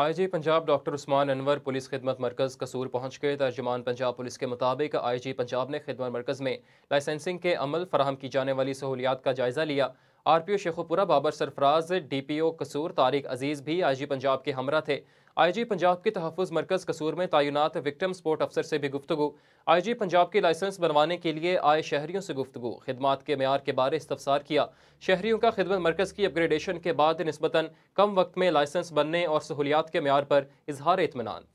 आई G Punjab doctor Usman Anwar police खिदमत मरकज़ कसूर पहुँच गए तर्जुमान पंजाब पुलिस के मुताबिक आई जी पंजाब ने खिदमत मरकज़ में लाइसेंसिंग के अमल फराहम की जाने वाली सहूलियात का जायज़ा लिया R P O Sheikhupura Babar Sarfraz D P O Kasur Tariq अजीज़ भी आई जी पंजाब के हमरा थे आई जी पंजाब के तहफ़ मरकज़ कसूर में तैनात विक्टम स्पोर्ट अफसर से भी गुफ्तु आई जी पंजाब के लाइसेंस बनवाने के लिए आए शहरीों से गुफ्तु खदमात के मैार के बारे इस्तफसार किया शहरीों का खिदमत मरकज़ की अपग्रेडेशन के बाद नस्बता कम वक्त में लाइसेंस बनने और सहूलियात के मैार पर इजहार इतमान